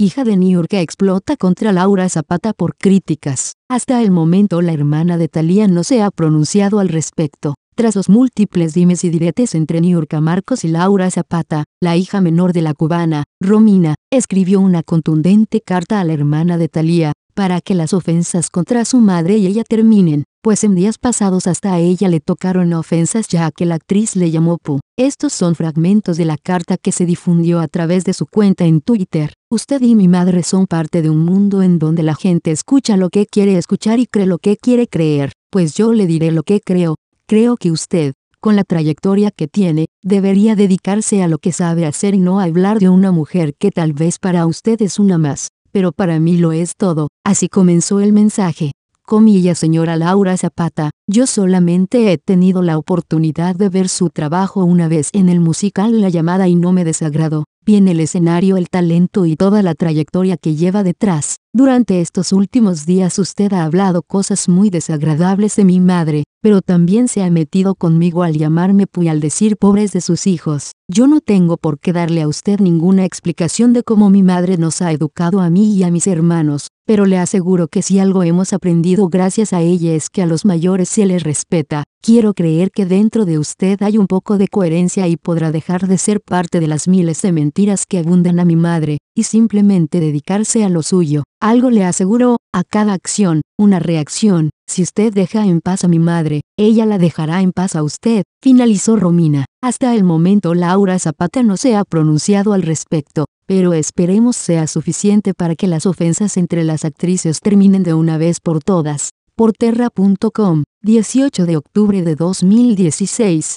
hija de Niurka explota contra Laura Zapata por críticas. Hasta el momento la hermana de Talía no se ha pronunciado al respecto. Tras los múltiples dimes y diretes entre Niurka Marcos y Laura Zapata, la hija menor de la cubana, Romina, escribió una contundente carta a la hermana de Talía, para que las ofensas contra su madre y ella terminen pues en días pasados hasta a ella le tocaron ofensas ya que la actriz le llamó Pu. Estos son fragmentos de la carta que se difundió a través de su cuenta en Twitter. Usted y mi madre son parte de un mundo en donde la gente escucha lo que quiere escuchar y cree lo que quiere creer, pues yo le diré lo que creo. Creo que usted, con la trayectoria que tiene, debería dedicarse a lo que sabe hacer y no hablar de una mujer que tal vez para usted es una más, pero para mí lo es todo. Así comenzó el mensaje comilla señora Laura Zapata, yo solamente he tenido la oportunidad de ver su trabajo una vez en el musical La llamada y no me desagrado, bien el escenario, el talento y toda la trayectoria que lleva detrás. Durante estos últimos días usted ha hablado cosas muy desagradables de mi madre, pero también se ha metido conmigo al llamarme puy al decir pobres de sus hijos. Yo no tengo por qué darle a usted ninguna explicación de cómo mi madre nos ha educado a mí y a mis hermanos, pero le aseguro que si algo hemos aprendido gracias a ella es que a los mayores se les respeta. Quiero creer que dentro de usted hay un poco de coherencia y podrá dejar de ser parte de las miles de mentiras que abundan a mi madre, y simplemente dedicarse a lo suyo. Algo le aseguro, a cada acción, una reacción. Si usted deja en paz a mi madre, ella la dejará en paz a usted, finalizó Romina. Hasta el momento Laura Zapata no se ha pronunciado al respecto, pero esperemos sea suficiente para que las ofensas entre las actrices terminen de una vez por todas. Por 18 de octubre de 2016.